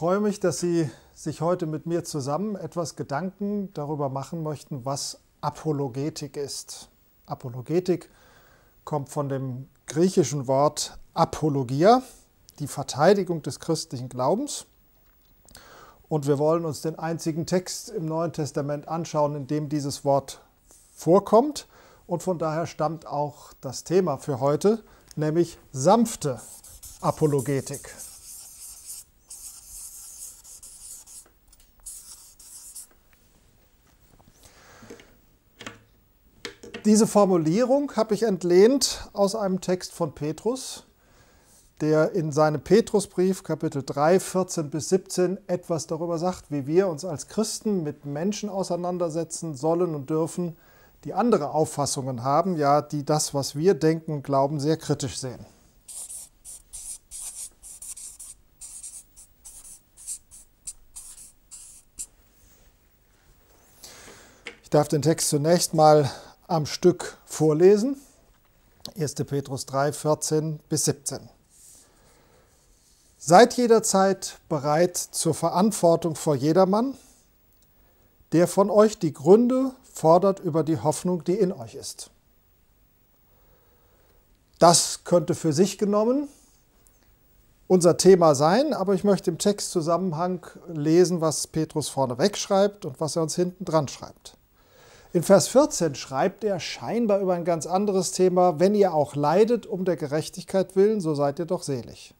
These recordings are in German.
freue mich, dass Sie sich heute mit mir zusammen etwas Gedanken darüber machen möchten, was Apologetik ist. Apologetik kommt von dem griechischen Wort Apologia, die Verteidigung des christlichen Glaubens. Und wir wollen uns den einzigen Text im Neuen Testament anschauen, in dem dieses Wort vorkommt. Und von daher stammt auch das Thema für heute, nämlich sanfte Apologetik. Diese Formulierung habe ich entlehnt aus einem Text von Petrus, der in seinem Petrusbrief Kapitel 3, 14 bis 17 etwas darüber sagt, wie wir uns als Christen mit Menschen auseinandersetzen sollen und dürfen, die andere Auffassungen haben, ja, die das, was wir denken und glauben, sehr kritisch sehen. Ich darf den Text zunächst mal am Stück vorlesen. 1. Petrus 3, 14 bis 17. Seid jederzeit bereit zur Verantwortung vor jedermann, der von euch die Gründe fordert über die Hoffnung, die in euch ist. Das könnte für sich genommen unser Thema sein, aber ich möchte im Textzusammenhang lesen, was Petrus vorneweg schreibt und was er uns hinten dran schreibt. In Vers 14 schreibt er scheinbar über ein ganz anderes Thema, wenn ihr auch leidet um der Gerechtigkeit willen, so seid ihr doch selig.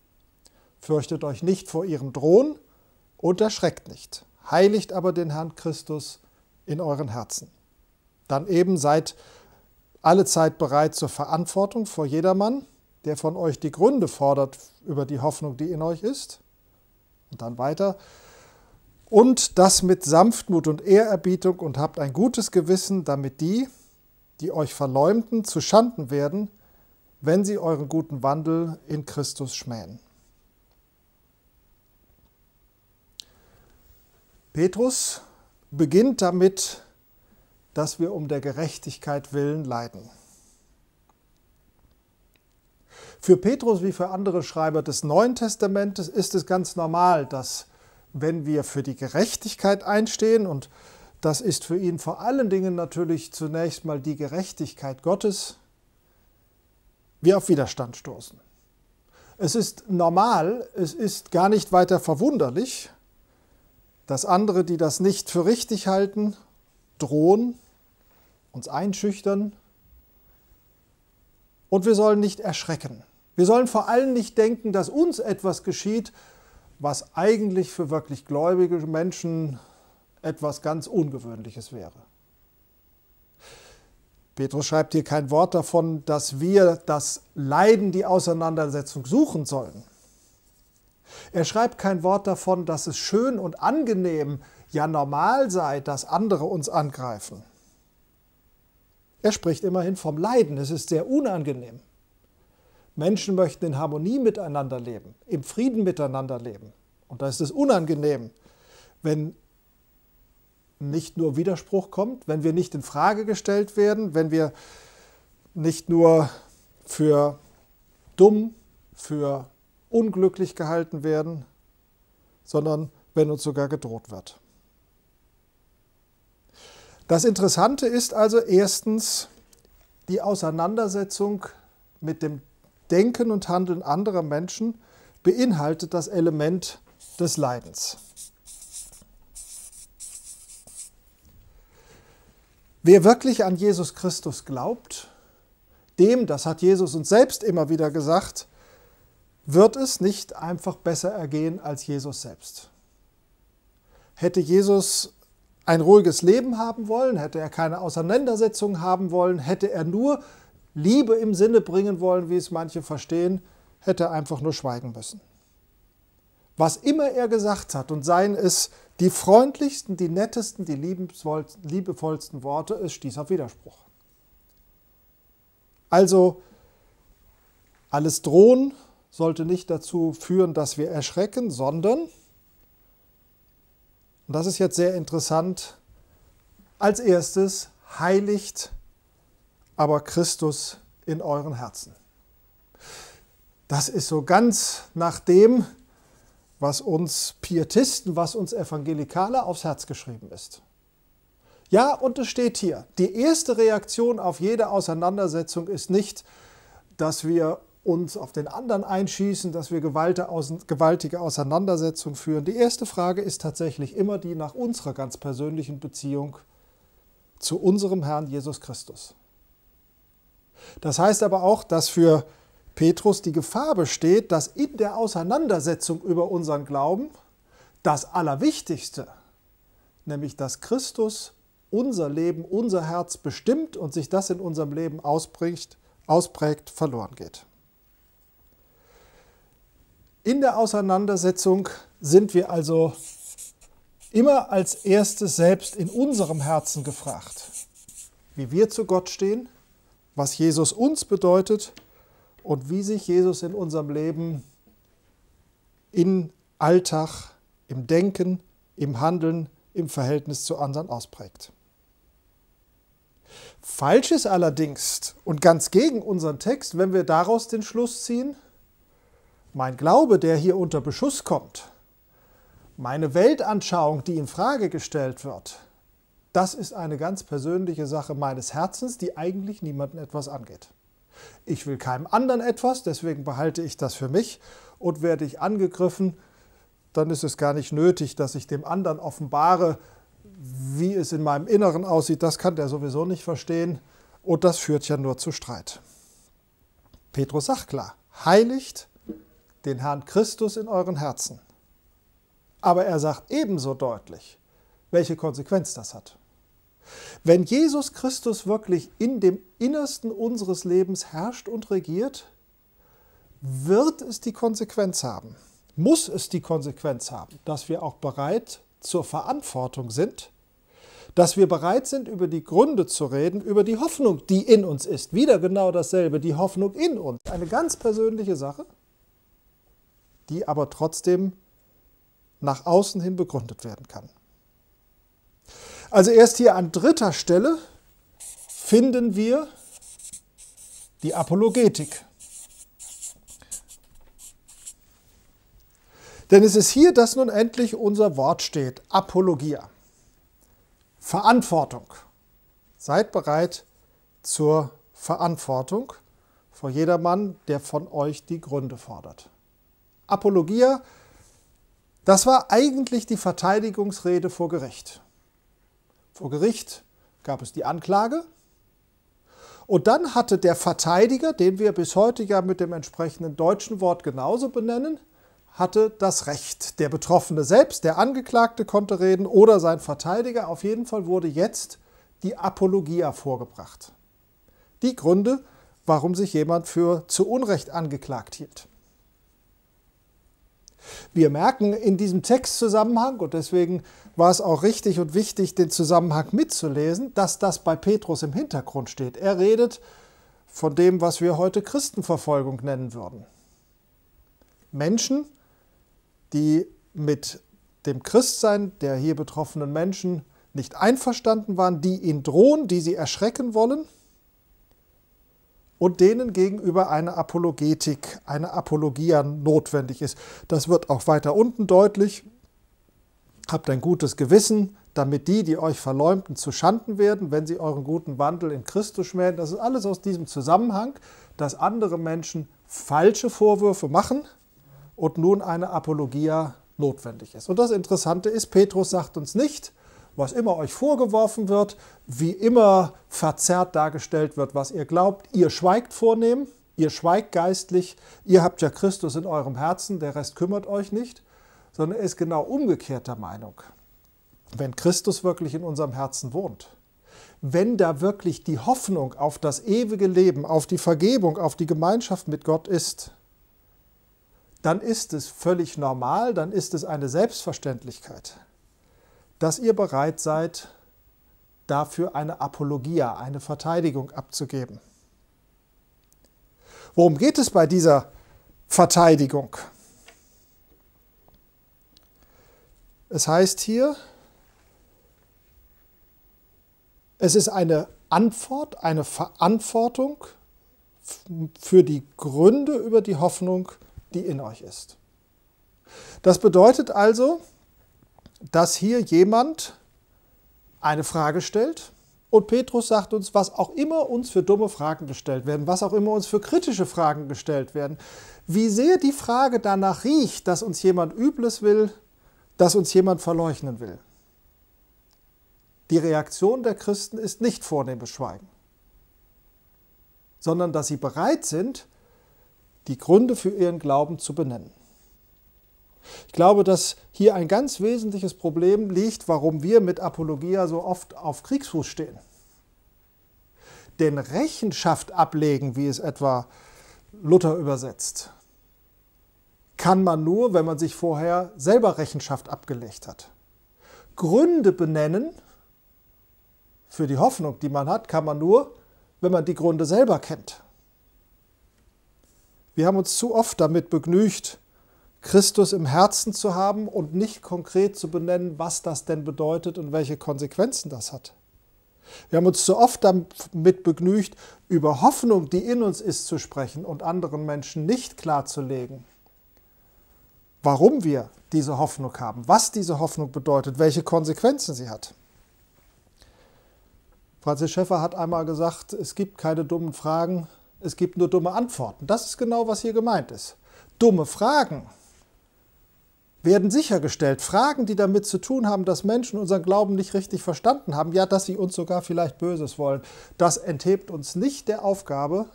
Fürchtet euch nicht vor ihrem Drohen und erschreckt nicht. Heiligt aber den Herrn Christus in euren Herzen. Dann eben seid alle Zeit bereit zur Verantwortung vor jedermann, der von euch die Gründe fordert über die Hoffnung, die in euch ist. Und dann weiter, und das mit Sanftmut und Ehrerbietung und habt ein gutes Gewissen, damit die, die euch verleumden, zu Schanden werden, wenn sie euren guten Wandel in Christus schmähen. Petrus beginnt damit, dass wir um der Gerechtigkeit willen leiden. Für Petrus wie für andere Schreiber des Neuen Testamentes ist es ganz normal, dass wenn wir für die Gerechtigkeit einstehen, und das ist für ihn vor allen Dingen natürlich zunächst mal die Gerechtigkeit Gottes, wir auf Widerstand stoßen. Es ist normal, es ist gar nicht weiter verwunderlich, dass andere, die das nicht für richtig halten, drohen, uns einschüchtern. Und wir sollen nicht erschrecken. Wir sollen vor allem nicht denken, dass uns etwas geschieht, was eigentlich für wirklich gläubige Menschen etwas ganz Ungewöhnliches wäre. Petrus schreibt hier kein Wort davon, dass wir das Leiden, die Auseinandersetzung suchen sollen. Er schreibt kein Wort davon, dass es schön und angenehm, ja normal sei, dass andere uns angreifen. Er spricht immerhin vom Leiden, es ist sehr unangenehm. Menschen möchten in Harmonie miteinander leben, im Frieden miteinander leben. Und da ist es unangenehm, wenn nicht nur Widerspruch kommt, wenn wir nicht in Frage gestellt werden, wenn wir nicht nur für dumm, für unglücklich gehalten werden, sondern wenn uns sogar gedroht wird. Das Interessante ist also erstens die Auseinandersetzung mit dem Denken und Handeln anderer Menschen beinhaltet das Element des Leidens. Wer wirklich an Jesus Christus glaubt, dem, das hat Jesus uns selbst immer wieder gesagt, wird es nicht einfach besser ergehen als Jesus selbst. Hätte Jesus ein ruhiges Leben haben wollen, hätte er keine Auseinandersetzungen haben wollen, hätte er nur Liebe im Sinne bringen wollen, wie es manche verstehen, hätte einfach nur schweigen müssen. Was immer er gesagt hat, und seien es die freundlichsten, die nettesten, die liebevollsten Worte, es stieß auf Widerspruch. Also, alles Drohen sollte nicht dazu führen, dass wir erschrecken, sondern, und das ist jetzt sehr interessant, als erstes heiligt aber Christus in euren Herzen. Das ist so ganz nach dem, was uns Pietisten, was uns Evangelikale aufs Herz geschrieben ist. Ja, und es steht hier, die erste Reaktion auf jede Auseinandersetzung ist nicht, dass wir uns auf den anderen einschießen, dass wir gewaltige Auseinandersetzungen führen. Die erste Frage ist tatsächlich immer die nach unserer ganz persönlichen Beziehung zu unserem Herrn Jesus Christus. Das heißt aber auch, dass für Petrus die Gefahr besteht, dass in der Auseinandersetzung über unseren Glauben das Allerwichtigste, nämlich dass Christus unser Leben, unser Herz bestimmt und sich das in unserem Leben ausprägt, ausprägt verloren geht. In der Auseinandersetzung sind wir also immer als erstes selbst in unserem Herzen gefragt, wie wir zu Gott stehen was Jesus uns bedeutet und wie sich Jesus in unserem Leben im Alltag, im Denken, im Handeln, im Verhältnis zu anderen ausprägt. Falsch ist allerdings und ganz gegen unseren Text, wenn wir daraus den Schluss ziehen, mein Glaube, der hier unter Beschuss kommt, meine Weltanschauung, die in Frage gestellt wird, das ist eine ganz persönliche Sache meines Herzens, die eigentlich niemandem etwas angeht. Ich will keinem anderen etwas, deswegen behalte ich das für mich und werde ich angegriffen, dann ist es gar nicht nötig, dass ich dem anderen offenbare, wie es in meinem Inneren aussieht. Das kann der sowieso nicht verstehen und das führt ja nur zu Streit. Petrus sagt klar, heiligt den Herrn Christus in euren Herzen. Aber er sagt ebenso deutlich, welche Konsequenz das hat. Wenn Jesus Christus wirklich in dem Innersten unseres Lebens herrscht und regiert, wird es die Konsequenz haben, muss es die Konsequenz haben, dass wir auch bereit zur Verantwortung sind, dass wir bereit sind, über die Gründe zu reden, über die Hoffnung, die in uns ist. Wieder genau dasselbe, die Hoffnung in uns. Eine ganz persönliche Sache, die aber trotzdem nach außen hin begründet werden kann. Also erst hier an dritter Stelle finden wir die Apologetik. Denn es ist hier, dass nun endlich unser Wort steht, Apologia. Verantwortung. Seid bereit zur Verantwortung vor jedermann, der von euch die Gründe fordert. Apologia, das war eigentlich die Verteidigungsrede vor Gericht. Vor Gericht gab es die Anklage. Und dann hatte der Verteidiger, den wir bis heute ja mit dem entsprechenden deutschen Wort genauso benennen, hatte das Recht. Der Betroffene selbst, der Angeklagte konnte reden oder sein Verteidiger. Auf jeden Fall wurde jetzt die Apologia vorgebracht. Die Gründe, warum sich jemand für zu Unrecht angeklagt hielt. Wir merken in diesem Textzusammenhang, und deswegen war es auch richtig und wichtig, den Zusammenhang mitzulesen, dass das bei Petrus im Hintergrund steht. Er redet von dem, was wir heute Christenverfolgung nennen würden. Menschen, die mit dem Christsein der hier betroffenen Menschen nicht einverstanden waren, die ihn drohen, die sie erschrecken wollen – und denen gegenüber eine Apologetik, eine Apologia notwendig ist. Das wird auch weiter unten deutlich. Habt ein gutes Gewissen, damit die, die euch verleumden, zu Schanden werden, wenn sie euren guten Wandel in Christus schmähen. Das ist alles aus diesem Zusammenhang, dass andere Menschen falsche Vorwürfe machen und nun eine Apologia notwendig ist. Und das Interessante ist, Petrus sagt uns nicht, was immer euch vorgeworfen wird, wie immer verzerrt dargestellt wird, was ihr glaubt. Ihr schweigt vornehm, ihr schweigt geistlich, ihr habt ja Christus in eurem Herzen, der Rest kümmert euch nicht, sondern er ist genau umgekehrter Meinung. Wenn Christus wirklich in unserem Herzen wohnt, wenn da wirklich die Hoffnung auf das ewige Leben, auf die Vergebung, auf die Gemeinschaft mit Gott ist, dann ist es völlig normal, dann ist es eine Selbstverständlichkeit dass ihr bereit seid, dafür eine Apologia, eine Verteidigung abzugeben. Worum geht es bei dieser Verteidigung? Es heißt hier, es ist eine Antwort, eine Verantwortung für die Gründe über die Hoffnung, die in euch ist. Das bedeutet also, dass hier jemand eine Frage stellt und Petrus sagt uns, was auch immer uns für dumme Fragen gestellt werden, was auch immer uns für kritische Fragen gestellt werden, wie sehr die Frage danach riecht, dass uns jemand Übles will, dass uns jemand verleugnen will. Die Reaktion der Christen ist nicht vornehmes Schweigen, sondern dass sie bereit sind, die Gründe für ihren Glauben zu benennen. Ich glaube, dass hier ein ganz wesentliches Problem liegt, warum wir mit Apologia so oft auf Kriegsfuß stehen. Denn Rechenschaft ablegen, wie es etwa Luther übersetzt, kann man nur, wenn man sich vorher selber Rechenschaft abgelegt hat. Gründe benennen für die Hoffnung, die man hat, kann man nur, wenn man die Gründe selber kennt. Wir haben uns zu oft damit begnügt, Christus im Herzen zu haben und nicht konkret zu benennen, was das denn bedeutet und welche Konsequenzen das hat. Wir haben uns zu so oft damit begnügt, über Hoffnung, die in uns ist, zu sprechen und anderen Menschen nicht klarzulegen, warum wir diese Hoffnung haben, was diese Hoffnung bedeutet, welche Konsequenzen sie hat. Franz Schäffer hat einmal gesagt, es gibt keine dummen Fragen, es gibt nur dumme Antworten. Das ist genau, was hier gemeint ist. Dumme Fragen werden sichergestellt. Fragen, die damit zu tun haben, dass Menschen unseren Glauben nicht richtig verstanden haben, ja, dass sie uns sogar vielleicht Böses wollen, das enthebt uns nicht der Aufgabe,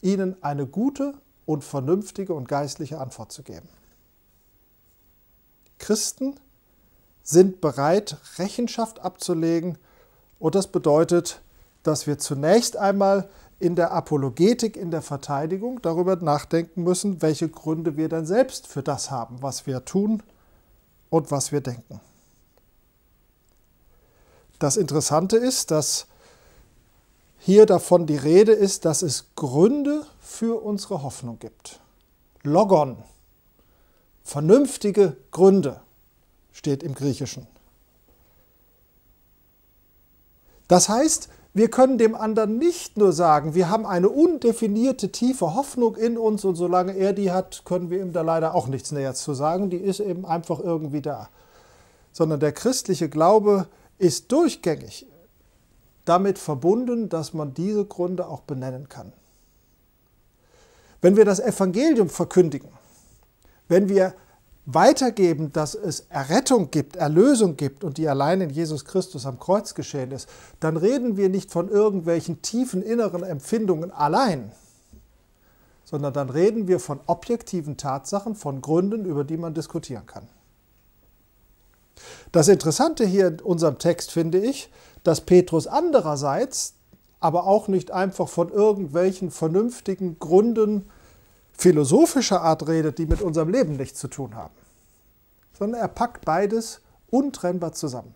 ihnen eine gute und vernünftige und geistliche Antwort zu geben. Christen sind bereit, Rechenschaft abzulegen und das bedeutet, dass wir zunächst einmal in der Apologetik, in der Verteidigung darüber nachdenken müssen, welche Gründe wir dann selbst für das haben, was wir tun und was wir denken. Das Interessante ist, dass hier davon die Rede ist, dass es Gründe für unsere Hoffnung gibt. Logon, vernünftige Gründe, steht im Griechischen. Das heißt, wir können dem anderen nicht nur sagen, wir haben eine undefinierte tiefe Hoffnung in uns und solange er die hat, können wir ihm da leider auch nichts näher zu sagen, die ist eben einfach irgendwie da. Sondern der christliche Glaube ist durchgängig damit verbunden, dass man diese Gründe auch benennen kann. Wenn wir das Evangelium verkündigen, wenn wir weitergeben, dass es Errettung gibt, Erlösung gibt und die allein in Jesus Christus am Kreuz geschehen ist, dann reden wir nicht von irgendwelchen tiefen inneren Empfindungen allein, sondern dann reden wir von objektiven Tatsachen, von Gründen, über die man diskutieren kann. Das Interessante hier in unserem Text finde ich, dass Petrus andererseits aber auch nicht einfach von irgendwelchen vernünftigen Gründen äh, philosophischer Art redet, die mit unserem Leben nichts zu tun haben, sondern er packt beides untrennbar zusammen.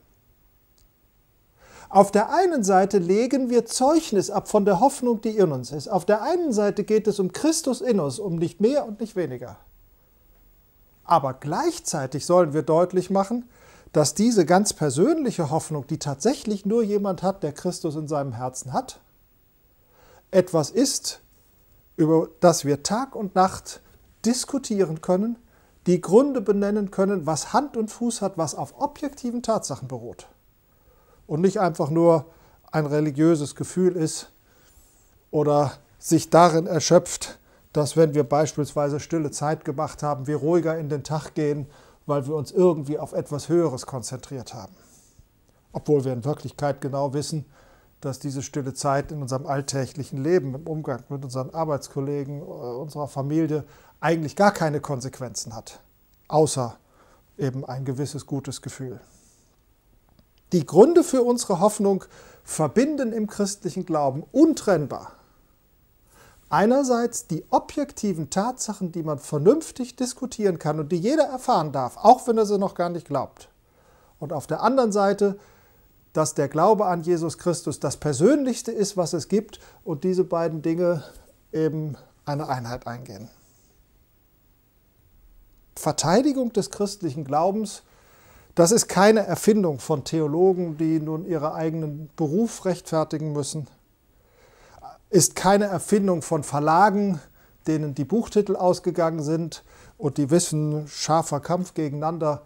Auf der einen Seite legen wir Zeugnis ab von der Hoffnung, die in uns ist. Auf der einen Seite geht es um Christus in uns, um nicht mehr und nicht weniger. Aber gleichzeitig sollen wir deutlich machen, dass diese ganz persönliche Hoffnung, die tatsächlich nur jemand hat, der Christus in seinem Herzen hat, etwas ist, über das wir Tag und Nacht diskutieren können, die Gründe benennen können, was Hand und Fuß hat, was auf objektiven Tatsachen beruht und nicht einfach nur ein religiöses Gefühl ist oder sich darin erschöpft, dass wenn wir beispielsweise stille Zeit gemacht haben, wir ruhiger in den Tag gehen, weil wir uns irgendwie auf etwas Höheres konzentriert haben. Obwohl wir in Wirklichkeit genau wissen, dass diese stille Zeit in unserem alltäglichen Leben, im Umgang mit unseren Arbeitskollegen, äh, unserer Familie eigentlich gar keine Konsequenzen hat, außer eben ein gewisses gutes Gefühl. Die Gründe für unsere Hoffnung verbinden im christlichen Glauben untrennbar einerseits die objektiven Tatsachen, die man vernünftig diskutieren kann und die jeder erfahren darf, auch wenn er sie noch gar nicht glaubt. Und auf der anderen Seite dass der Glaube an Jesus Christus das Persönlichste ist, was es gibt und diese beiden Dinge eben eine Einheit eingehen. Verteidigung des christlichen Glaubens, das ist keine Erfindung von Theologen, die nun ihren eigenen Beruf rechtfertigen müssen, ist keine Erfindung von Verlagen, denen die Buchtitel ausgegangen sind und die wissen, scharfer Kampf gegeneinander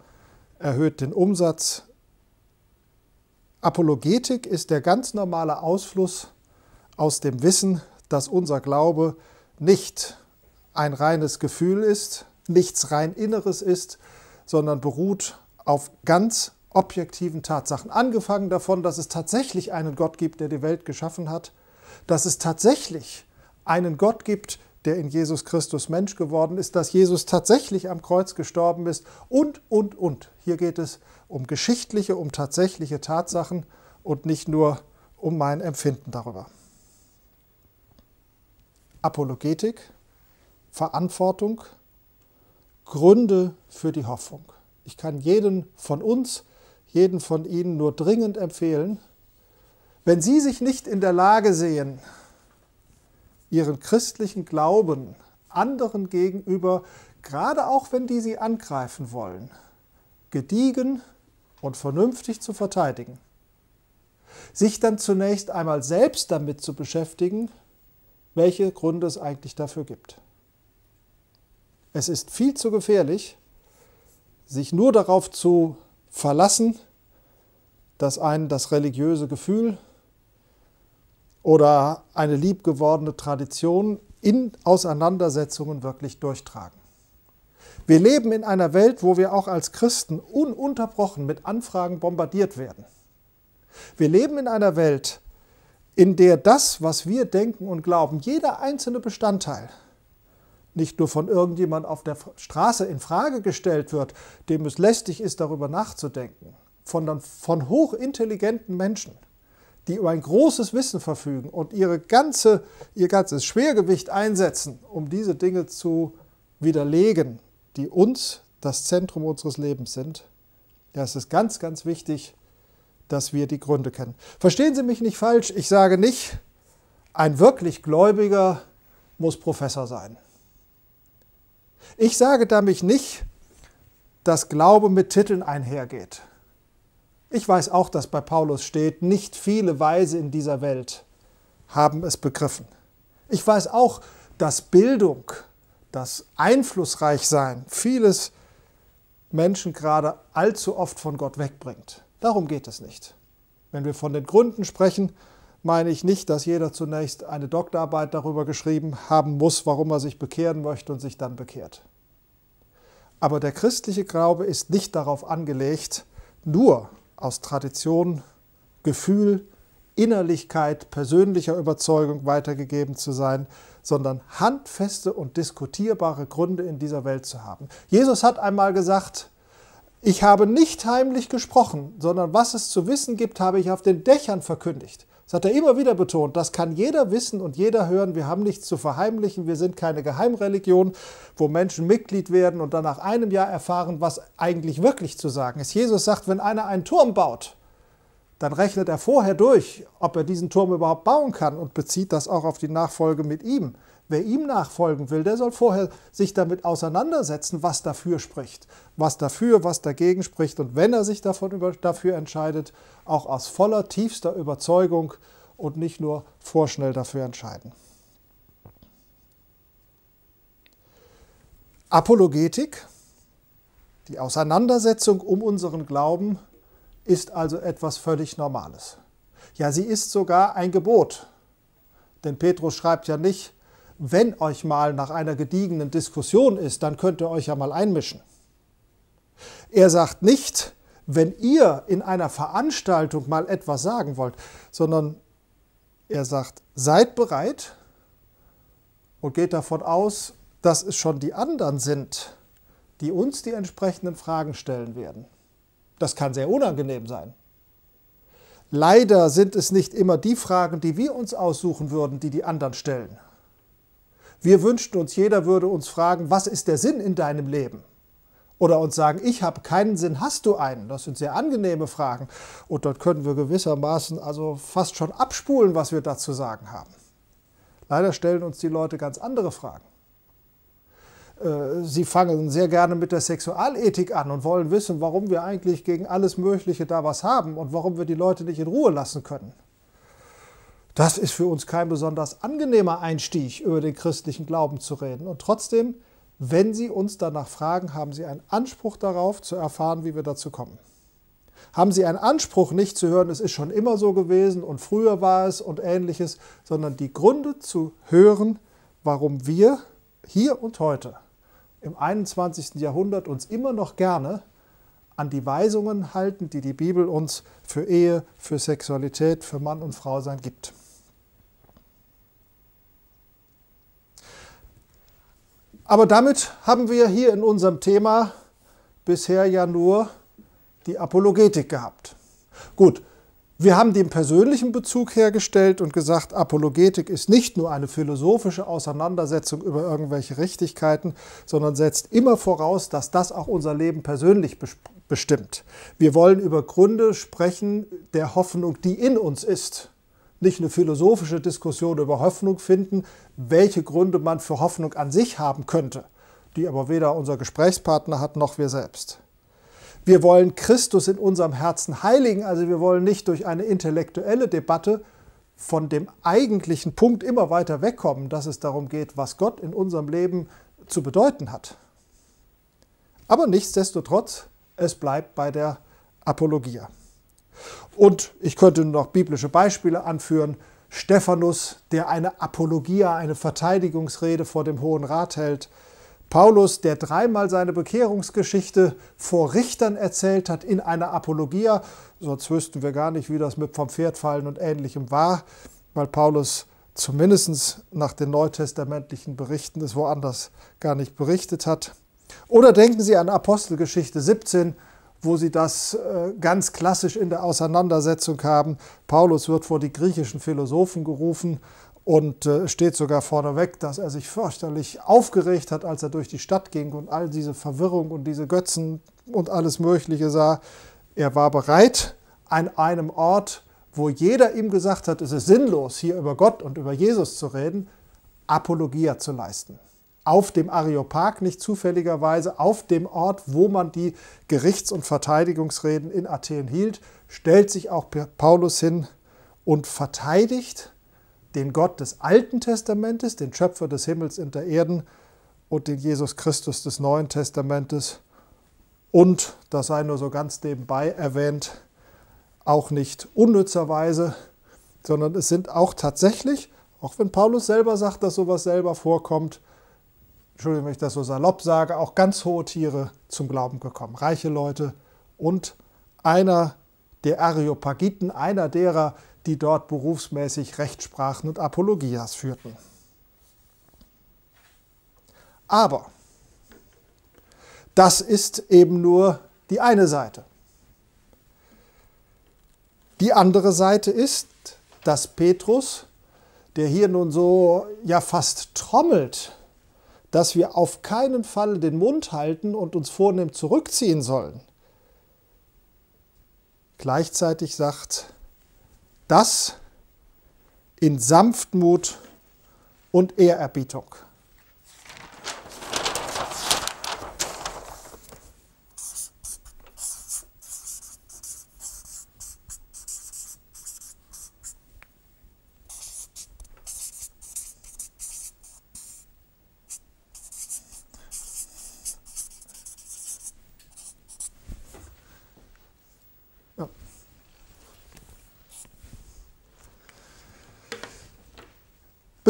erhöht den Umsatz. Apologetik ist der ganz normale Ausfluss aus dem Wissen, dass unser Glaube nicht ein reines Gefühl ist, nichts rein Inneres ist, sondern beruht auf ganz objektiven Tatsachen. Angefangen davon, dass es tatsächlich einen Gott gibt, der die Welt geschaffen hat, dass es tatsächlich einen Gott gibt, der in Jesus Christus Mensch geworden ist, dass Jesus tatsächlich am Kreuz gestorben ist und, und, und. Hier geht es um geschichtliche, um tatsächliche Tatsachen und nicht nur um mein Empfinden darüber. Apologetik, Verantwortung, Gründe für die Hoffnung. Ich kann jeden von uns, jeden von Ihnen nur dringend empfehlen, wenn Sie sich nicht in der Lage sehen, ihren christlichen Glauben anderen gegenüber, gerade auch wenn die sie angreifen wollen, gediegen und vernünftig zu verteidigen. Sich dann zunächst einmal selbst damit zu beschäftigen, welche Gründe es eigentlich dafür gibt. Es ist viel zu gefährlich, sich nur darauf zu verlassen, dass einen das religiöse Gefühl oder eine liebgewordene Tradition in Auseinandersetzungen wirklich durchtragen. Wir leben in einer Welt, wo wir auch als Christen ununterbrochen mit Anfragen bombardiert werden. Wir leben in einer Welt, in der das, was wir denken und glauben, jeder einzelne Bestandteil nicht nur von irgendjemand auf der Straße in Frage gestellt wird, dem es lästig ist, darüber nachzudenken, sondern von hochintelligenten Menschen die über ein großes Wissen verfügen und ihre ganze, ihr ganzes Schwergewicht einsetzen, um diese Dinge zu widerlegen, die uns das Zentrum unseres Lebens sind. Ja, es ist ganz, ganz wichtig, dass wir die Gründe kennen. Verstehen Sie mich nicht falsch, ich sage nicht, ein wirklich Gläubiger muss Professor sein. Ich sage damit nicht, dass Glaube mit Titeln einhergeht. Ich weiß auch, dass bei Paulus steht, nicht viele Weise in dieser Welt haben es begriffen. Ich weiß auch, dass Bildung, das Einflussreichsein vieles Menschen gerade allzu oft von Gott wegbringt. Darum geht es nicht. Wenn wir von den Gründen sprechen, meine ich nicht, dass jeder zunächst eine Doktorarbeit darüber geschrieben haben muss, warum er sich bekehren möchte und sich dann bekehrt. Aber der christliche Glaube ist nicht darauf angelegt, nur aus Tradition, Gefühl, Innerlichkeit, persönlicher Überzeugung weitergegeben zu sein, sondern handfeste und diskutierbare Gründe in dieser Welt zu haben. Jesus hat einmal gesagt, ich habe nicht heimlich gesprochen, sondern was es zu wissen gibt, habe ich auf den Dächern verkündigt. Das hat er immer wieder betont. Das kann jeder wissen und jeder hören. Wir haben nichts zu verheimlichen. Wir sind keine Geheimreligion, wo Menschen Mitglied werden und dann nach einem Jahr erfahren, was eigentlich wirklich zu sagen ist. Jesus sagt, wenn einer einen Turm baut, dann rechnet er vorher durch, ob er diesen Turm überhaupt bauen kann und bezieht das auch auf die Nachfolge mit ihm. Wer ihm nachfolgen will, der soll vorher sich damit auseinandersetzen, was dafür spricht, was dafür, was dagegen spricht und wenn er sich davon dafür entscheidet, auch aus voller, tiefster Überzeugung und nicht nur vorschnell dafür entscheiden. Apologetik, die Auseinandersetzung um unseren Glauben, ist also etwas völlig Normales. Ja, sie ist sogar ein Gebot. Denn Petrus schreibt ja nicht, wenn euch mal nach einer gediegenen Diskussion ist, dann könnt ihr euch ja mal einmischen. Er sagt nicht, wenn ihr in einer Veranstaltung mal etwas sagen wollt, sondern er sagt, seid bereit und geht davon aus, dass es schon die anderen sind, die uns die entsprechenden Fragen stellen werden. Das kann sehr unangenehm sein. Leider sind es nicht immer die Fragen, die wir uns aussuchen würden, die die anderen stellen. Wir wünschten uns, jeder würde uns fragen, was ist der Sinn in deinem Leben? Oder uns sagen, ich habe keinen Sinn, hast du einen? Das sind sehr angenehme Fragen. Und dort können wir gewissermaßen also fast schon abspulen, was wir dazu sagen haben. Leider stellen uns die Leute ganz andere Fragen. Äh, sie fangen sehr gerne mit der Sexualethik an und wollen wissen, warum wir eigentlich gegen alles Mögliche da was haben und warum wir die Leute nicht in Ruhe lassen können. Das ist für uns kein besonders angenehmer Einstieg, über den christlichen Glauben zu reden. Und trotzdem, wenn Sie uns danach fragen, haben Sie einen Anspruch darauf, zu erfahren, wie wir dazu kommen. Haben Sie einen Anspruch, nicht zu hören, es ist schon immer so gewesen und früher war es und ähnliches, sondern die Gründe zu hören, warum wir hier und heute im 21. Jahrhundert uns immer noch gerne an die Weisungen halten, die die Bibel uns für Ehe, für Sexualität, für Mann und Frau sein gibt. Aber damit haben wir hier in unserem Thema bisher ja nur die Apologetik gehabt. Gut, wir haben den persönlichen Bezug hergestellt und gesagt, Apologetik ist nicht nur eine philosophische Auseinandersetzung über irgendwelche Richtigkeiten, sondern setzt immer voraus, dass das auch unser Leben persönlich bestimmt. Wir wollen über Gründe sprechen der Hoffnung, die in uns ist nicht eine philosophische Diskussion über Hoffnung finden, welche Gründe man für Hoffnung an sich haben könnte, die aber weder unser Gesprächspartner hat noch wir selbst. Wir wollen Christus in unserem Herzen heiligen, also wir wollen nicht durch eine intellektuelle Debatte von dem eigentlichen Punkt immer weiter wegkommen, dass es darum geht, was Gott in unserem Leben zu bedeuten hat. Aber nichtsdestotrotz, es bleibt bei der Apologia. Und ich könnte noch biblische Beispiele anführen. Stephanus, der eine Apologia, eine Verteidigungsrede vor dem Hohen Rat hält. Paulus, der dreimal seine Bekehrungsgeschichte vor Richtern erzählt hat in einer Apologia, sonst wüssten wir gar nicht, wie das mit vom Pferd fallen und ähnlichem war, weil Paulus zumindest nach den neutestamentlichen Berichten es woanders gar nicht berichtet hat. Oder denken Sie an Apostelgeschichte 17, wo sie das äh, ganz klassisch in der Auseinandersetzung haben. Paulus wird vor die griechischen Philosophen gerufen und äh, steht sogar vorneweg, dass er sich fürchterlich aufgeregt hat, als er durch die Stadt ging und all diese Verwirrung und diese Götzen und alles Mögliche sah. Er war bereit, an einem Ort, wo jeder ihm gesagt hat, es ist sinnlos, hier über Gott und über Jesus zu reden, Apologia zu leisten auf dem Areopag, nicht zufälligerweise auf dem Ort, wo man die Gerichts- und Verteidigungsreden in Athen hielt, stellt sich auch Paulus hin und verteidigt den Gott des Alten Testamentes, den Schöpfer des Himmels und der Erden und den Jesus Christus des Neuen Testamentes. Und, das sei nur so ganz nebenbei erwähnt, auch nicht unnützerweise, sondern es sind auch tatsächlich, auch wenn Paulus selber sagt, dass sowas selber vorkommt, Entschuldigung, wenn ich das so salopp sage, auch ganz hohe Tiere zum Glauben gekommen, reiche Leute und einer der Areopagiten, einer derer, die dort berufsmäßig Rechtsprachen und Apologias führten. Aber das ist eben nur die eine Seite. Die andere Seite ist, dass Petrus, der hier nun so ja fast trommelt, dass wir auf keinen Fall den Mund halten und uns vornehm zurückziehen sollen. Gleichzeitig sagt, das in Sanftmut und Ehrerbietung.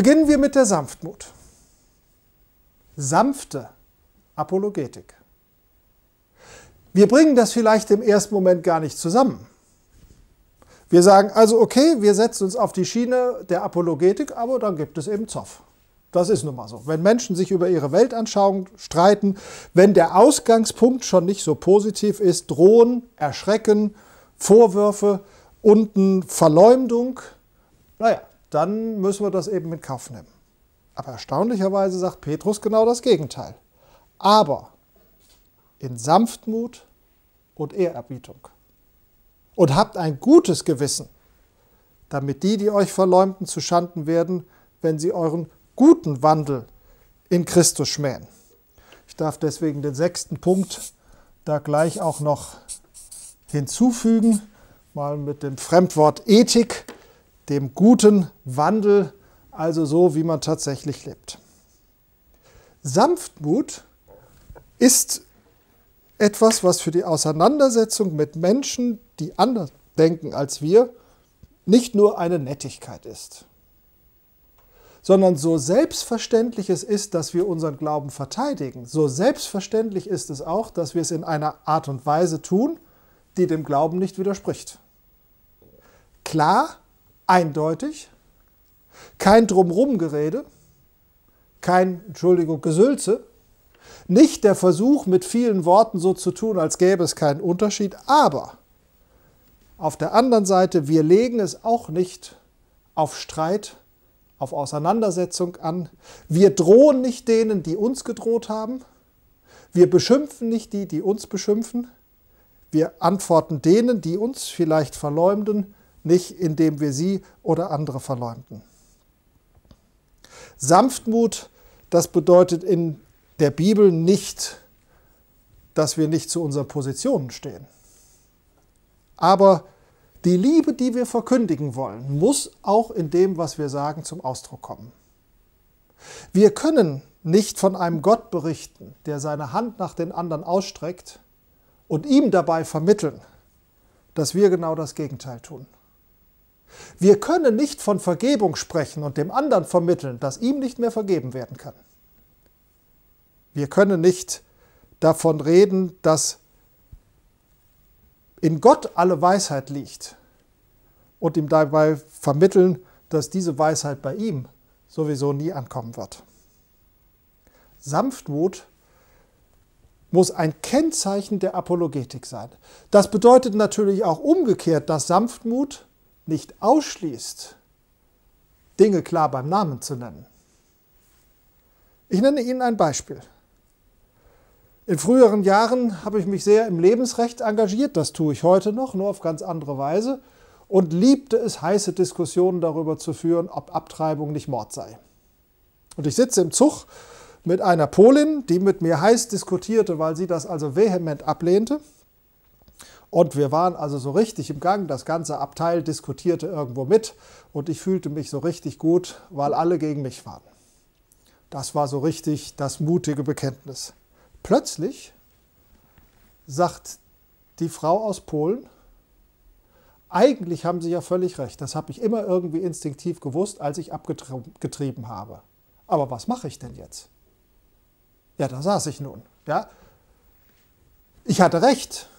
Beginnen wir mit der Sanftmut. Sanfte Apologetik. Wir bringen das vielleicht im ersten Moment gar nicht zusammen. Wir sagen also, okay, wir setzen uns auf die Schiene der Apologetik, aber dann gibt es eben Zoff. Das ist nun mal so. Wenn Menschen sich über ihre Weltanschauung streiten, wenn der Ausgangspunkt schon nicht so positiv ist, drohen, erschrecken, Vorwürfe, unten Verleumdung, naja, dann müssen wir das eben in Kauf nehmen. Aber erstaunlicherweise sagt Petrus genau das Gegenteil. Aber in Sanftmut und Ehrerbietung. Und habt ein gutes Gewissen, damit die, die euch verleumden, zu Schanden werden, wenn sie euren guten Wandel in Christus schmähen. Ich darf deswegen den sechsten Punkt da gleich auch noch hinzufügen, mal mit dem Fremdwort Ethik dem guten Wandel, also so, wie man tatsächlich lebt. Sanftmut ist etwas, was für die Auseinandersetzung mit Menschen, die anders denken als wir, nicht nur eine Nettigkeit ist, sondern so selbstverständlich es ist, dass wir unseren Glauben verteidigen, so selbstverständlich ist es auch, dass wir es in einer Art und Weise tun, die dem Glauben nicht widerspricht. Klar, eindeutig, kein Drumrum-Gerede, kein, Entschuldigung, Gesülze, nicht der Versuch, mit vielen Worten so zu tun, als gäbe es keinen Unterschied, aber auf der anderen Seite, wir legen es auch nicht auf Streit, auf Auseinandersetzung an. Wir drohen nicht denen, die uns gedroht haben. Wir beschimpfen nicht die, die uns beschimpfen. Wir antworten denen, die uns vielleicht verleumden, nicht indem wir sie oder andere verleumden. Sanftmut, das bedeutet in der Bibel nicht, dass wir nicht zu unseren Positionen stehen. Aber die Liebe, die wir verkündigen wollen, muss auch in dem, was wir sagen, zum Ausdruck kommen. Wir können nicht von einem Gott berichten, der seine Hand nach den anderen ausstreckt und ihm dabei vermitteln, dass wir genau das Gegenteil tun. Wir können nicht von Vergebung sprechen und dem anderen vermitteln, dass ihm nicht mehr vergeben werden kann. Wir können nicht davon reden, dass in Gott alle Weisheit liegt und ihm dabei vermitteln, dass diese Weisheit bei ihm sowieso nie ankommen wird. Sanftmut muss ein Kennzeichen der Apologetik sein. Das bedeutet natürlich auch umgekehrt, dass Sanftmut nicht ausschließt, Dinge klar beim Namen zu nennen. Ich nenne Ihnen ein Beispiel. In früheren Jahren habe ich mich sehr im Lebensrecht engagiert, das tue ich heute noch, nur auf ganz andere Weise, und liebte es, heiße Diskussionen darüber zu führen, ob Abtreibung nicht Mord sei. Und ich sitze im Zug mit einer Polin, die mit mir heiß diskutierte, weil sie das also vehement ablehnte. Und wir waren also so richtig im Gang. Das ganze Abteil diskutierte irgendwo mit und ich fühlte mich so richtig gut, weil alle gegen mich waren. Das war so richtig das mutige Bekenntnis. Plötzlich sagt die Frau aus Polen, eigentlich haben Sie ja völlig recht. Das habe ich immer irgendwie instinktiv gewusst, als ich abgetrieben habe. Aber was mache ich denn jetzt? Ja, da saß ich nun. Ja, ich hatte recht.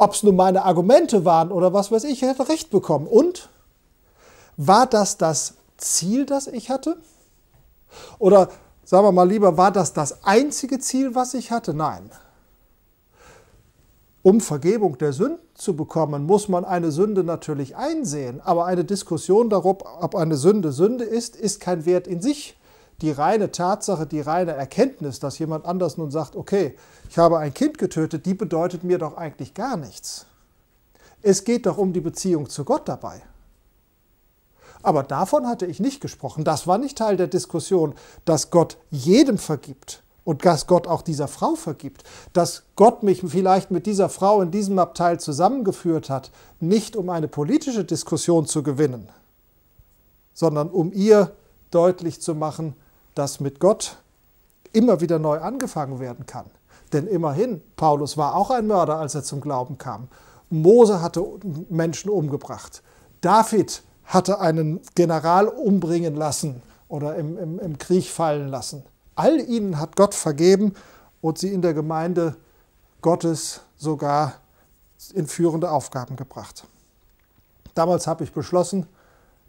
Ob es nun meine Argumente waren oder was weiß ich, ich hätte recht bekommen. Und war das das Ziel, das ich hatte? Oder sagen wir mal lieber, war das das einzige Ziel, was ich hatte? Nein. Um Vergebung der Sünden zu bekommen, muss man eine Sünde natürlich einsehen. Aber eine Diskussion darüber, ob eine Sünde Sünde ist, ist kein Wert in sich die reine Tatsache, die reine Erkenntnis, dass jemand anders nun sagt, okay, ich habe ein Kind getötet, die bedeutet mir doch eigentlich gar nichts. Es geht doch um die Beziehung zu Gott dabei. Aber davon hatte ich nicht gesprochen. Das war nicht Teil der Diskussion, dass Gott jedem vergibt und dass Gott auch dieser Frau vergibt. Dass Gott mich vielleicht mit dieser Frau in diesem Abteil zusammengeführt hat, nicht um eine politische Diskussion zu gewinnen, sondern um ihr deutlich zu machen, dass mit Gott immer wieder neu angefangen werden kann. Denn immerhin, Paulus war auch ein Mörder, als er zum Glauben kam. Mose hatte Menschen umgebracht. David hatte einen General umbringen lassen oder im, im, im Krieg fallen lassen. All ihnen hat Gott vergeben und sie in der Gemeinde Gottes sogar in führende Aufgaben gebracht. Damals habe ich beschlossen,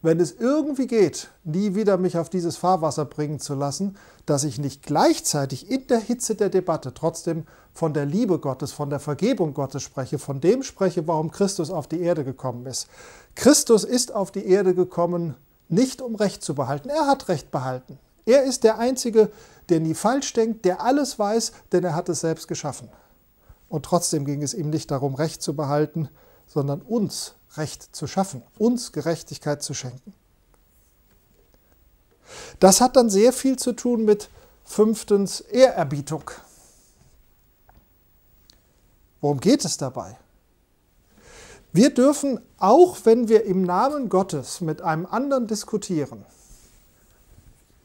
wenn es irgendwie geht, nie wieder mich auf dieses Fahrwasser bringen zu lassen, dass ich nicht gleichzeitig in der Hitze der Debatte trotzdem von der Liebe Gottes, von der Vergebung Gottes spreche, von dem spreche, warum Christus auf die Erde gekommen ist. Christus ist auf die Erde gekommen, nicht um Recht zu behalten. Er hat Recht behalten. Er ist der Einzige, der nie falsch denkt, der alles weiß, denn er hat es selbst geschaffen. Und trotzdem ging es ihm nicht darum, Recht zu behalten, sondern uns Recht zu schaffen, uns Gerechtigkeit zu schenken. Das hat dann sehr viel zu tun mit fünftens Ehrerbietung. Worum geht es dabei? Wir dürfen, auch wenn wir im Namen Gottes mit einem anderen diskutieren,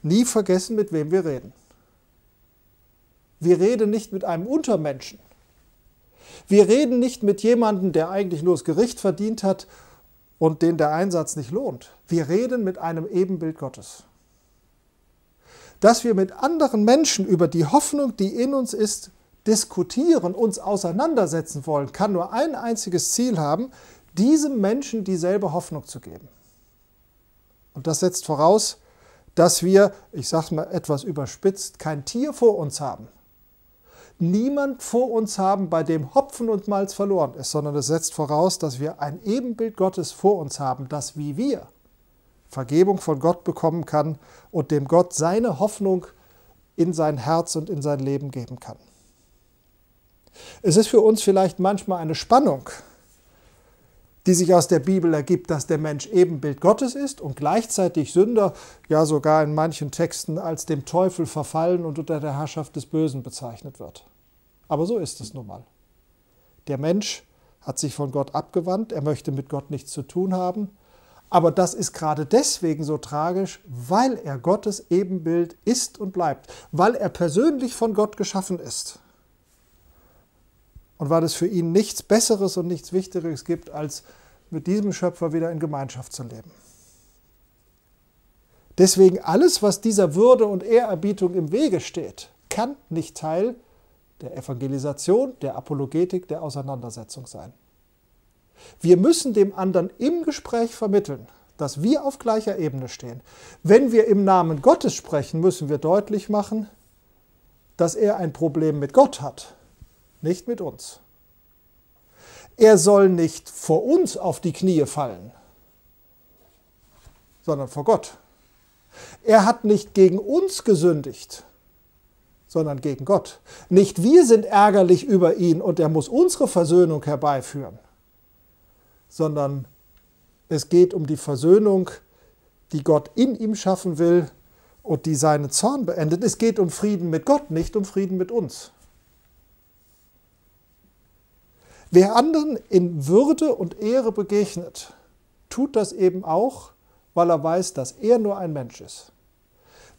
nie vergessen, mit wem wir reden. Wir reden nicht mit einem Untermenschen, wir reden nicht mit jemandem, der eigentlich nur das Gericht verdient hat und den der Einsatz nicht lohnt. Wir reden mit einem Ebenbild Gottes. Dass wir mit anderen Menschen über die Hoffnung, die in uns ist, diskutieren, uns auseinandersetzen wollen, kann nur ein einziges Ziel haben, diesem Menschen dieselbe Hoffnung zu geben. Und das setzt voraus, dass wir, ich sage mal etwas überspitzt, kein Tier vor uns haben, niemand vor uns haben, bei dem Hopfen und Malz verloren ist, sondern es setzt voraus, dass wir ein Ebenbild Gottes vor uns haben, das wie wir Vergebung von Gott bekommen kann und dem Gott seine Hoffnung in sein Herz und in sein Leben geben kann. Es ist für uns vielleicht manchmal eine Spannung, die sich aus der Bibel ergibt, dass der Mensch Ebenbild Gottes ist und gleichzeitig Sünder, ja sogar in manchen Texten als dem Teufel verfallen und unter der Herrschaft des Bösen bezeichnet wird. Aber so ist es nun mal. Der Mensch hat sich von Gott abgewandt, er möchte mit Gott nichts zu tun haben, aber das ist gerade deswegen so tragisch, weil er Gottes Ebenbild ist und bleibt, weil er persönlich von Gott geschaffen ist und weil es für ihn nichts Besseres und nichts Wichtigeres gibt, als mit diesem Schöpfer wieder in Gemeinschaft zu leben. Deswegen alles, was dieser Würde und Ehrerbietung im Wege steht, kann nicht Teil der Evangelisation, der Apologetik, der Auseinandersetzung sein. Wir müssen dem anderen im Gespräch vermitteln, dass wir auf gleicher Ebene stehen. Wenn wir im Namen Gottes sprechen, müssen wir deutlich machen, dass er ein Problem mit Gott hat nicht mit uns. Er soll nicht vor uns auf die Knie fallen, sondern vor Gott. Er hat nicht gegen uns gesündigt, sondern gegen Gott. Nicht wir sind ärgerlich über ihn und er muss unsere Versöhnung herbeiführen, sondern es geht um die Versöhnung, die Gott in ihm schaffen will und die seinen Zorn beendet. Es geht um Frieden mit Gott, nicht um Frieden mit uns. Wer anderen in Würde und Ehre begegnet, tut das eben auch, weil er weiß, dass er nur ein Mensch ist.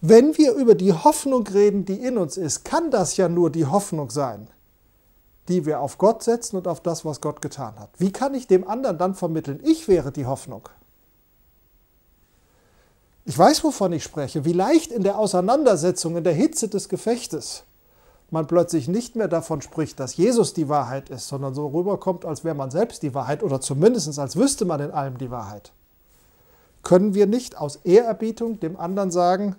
Wenn wir über die Hoffnung reden, die in uns ist, kann das ja nur die Hoffnung sein, die wir auf Gott setzen und auf das, was Gott getan hat. Wie kann ich dem anderen dann vermitteln, ich wäre die Hoffnung? Ich weiß, wovon ich spreche, wie leicht in der Auseinandersetzung, in der Hitze des Gefechtes man plötzlich nicht mehr davon spricht, dass Jesus die Wahrheit ist, sondern so rüberkommt, als wäre man selbst die Wahrheit oder zumindest als wüsste man in allem die Wahrheit. Können wir nicht aus Ehrerbietung dem anderen sagen,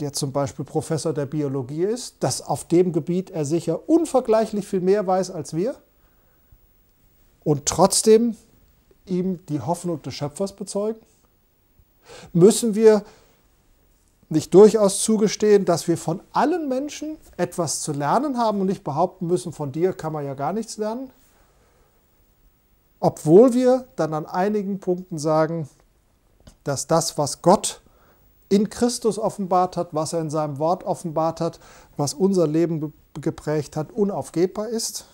der zum Beispiel Professor der Biologie ist, dass auf dem Gebiet er sicher unvergleichlich viel mehr weiß als wir und trotzdem ihm die Hoffnung des Schöpfers bezeugen? Müssen wir nicht durchaus zugestehen, dass wir von allen Menschen etwas zu lernen haben und nicht behaupten müssen, von dir kann man ja gar nichts lernen? Obwohl wir dann an einigen Punkten sagen, dass das, was Gott in Christus offenbart hat, was er in seinem Wort offenbart hat, was unser Leben geprägt hat, unaufgehbar ist.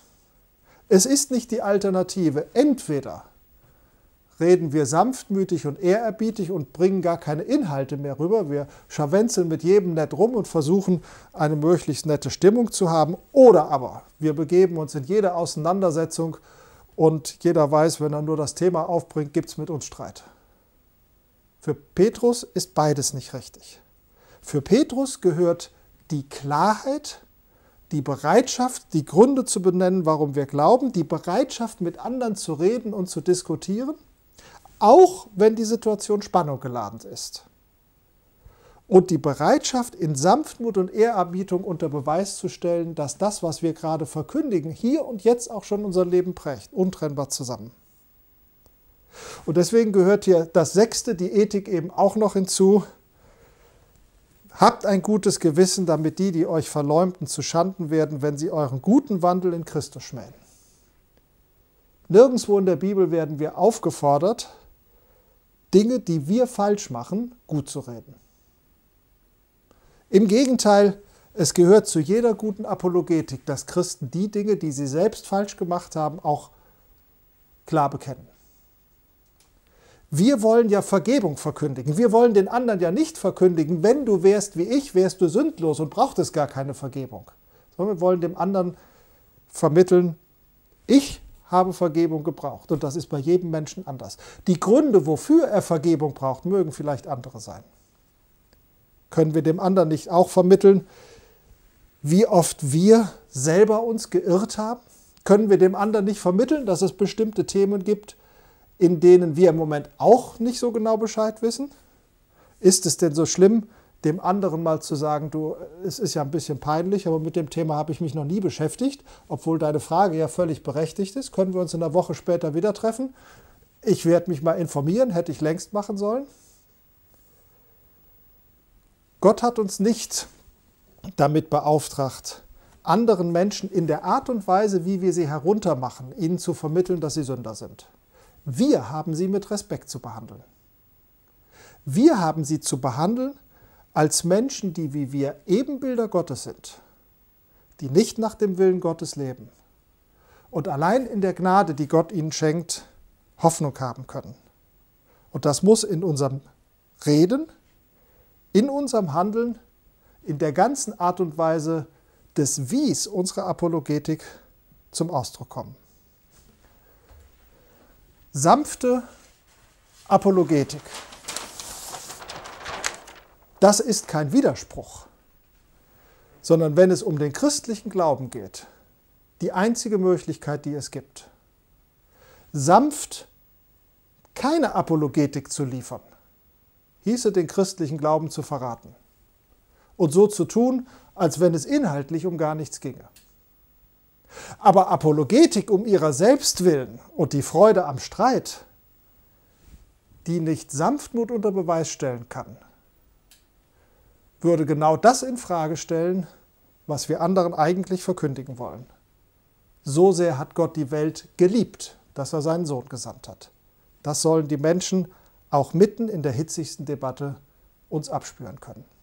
Es ist nicht die Alternative. Entweder reden wir sanftmütig und ehrerbietig und bringen gar keine Inhalte mehr rüber. Wir scharwenzeln mit jedem nett rum und versuchen, eine möglichst nette Stimmung zu haben. Oder aber wir begeben uns in jede Auseinandersetzung und jeder weiß, wenn er nur das Thema aufbringt, gibt es mit uns Streit. Für Petrus ist beides nicht richtig. Für Petrus gehört die Klarheit, die Bereitschaft, die Gründe zu benennen, warum wir glauben, die Bereitschaft, mit anderen zu reden und zu diskutieren auch wenn die Situation spannungsgeladend ist. Und die Bereitschaft, in Sanftmut und Ehrerbietung unter Beweis zu stellen, dass das, was wir gerade verkündigen, hier und jetzt auch schon unser Leben prägt, untrennbar zusammen. Und deswegen gehört hier das sechste, die Ethik eben auch noch hinzu. Habt ein gutes Gewissen, damit die, die euch verleumden, zu Schanden werden, wenn sie euren guten Wandel in Christus schmähen. Nirgendwo in der Bibel werden wir aufgefordert, Dinge, die wir falsch machen, gut zu reden. Im Gegenteil, es gehört zu jeder guten Apologetik, dass Christen die Dinge, die sie selbst falsch gemacht haben, auch klar bekennen. Wir wollen ja Vergebung verkündigen. Wir wollen den anderen ja nicht verkündigen, wenn du wärst wie ich, wärst du sündlos und brauchtest gar keine Vergebung. Sondern wir wollen dem anderen vermitteln, ich habe Vergebung gebraucht. Und das ist bei jedem Menschen anders. Die Gründe, wofür er Vergebung braucht, mögen vielleicht andere sein. Können wir dem anderen nicht auch vermitteln, wie oft wir selber uns geirrt haben? Können wir dem anderen nicht vermitteln, dass es bestimmte Themen gibt, in denen wir im Moment auch nicht so genau Bescheid wissen? Ist es denn so schlimm, dem anderen mal zu sagen, du, es ist ja ein bisschen peinlich, aber mit dem Thema habe ich mich noch nie beschäftigt, obwohl deine Frage ja völlig berechtigt ist. Können wir uns in einer Woche später wieder treffen? Ich werde mich mal informieren, hätte ich längst machen sollen. Gott hat uns nicht damit beauftragt, anderen Menschen in der Art und Weise, wie wir sie heruntermachen, ihnen zu vermitteln, dass sie Sünder sind. Wir haben sie mit Respekt zu behandeln. Wir haben sie zu behandeln, als Menschen, die wie wir Ebenbilder Gottes sind, die nicht nach dem Willen Gottes leben und allein in der Gnade, die Gott ihnen schenkt, Hoffnung haben können. Und das muss in unserem Reden, in unserem Handeln, in der ganzen Art und Weise des Wies unserer Apologetik zum Ausdruck kommen. Sanfte Apologetik. Das ist kein Widerspruch, sondern wenn es um den christlichen Glauben geht, die einzige Möglichkeit, die es gibt, sanft keine Apologetik zu liefern, hieße den christlichen Glauben zu verraten und so zu tun, als wenn es inhaltlich um gar nichts ginge. Aber Apologetik um ihrer selbst willen und die Freude am Streit, die nicht Sanftmut unter Beweis stellen kann, würde genau das in Frage stellen, was wir anderen eigentlich verkündigen wollen. So sehr hat Gott die Welt geliebt, dass er seinen Sohn gesandt hat. Das sollen die Menschen auch mitten in der hitzigsten Debatte uns abspüren können.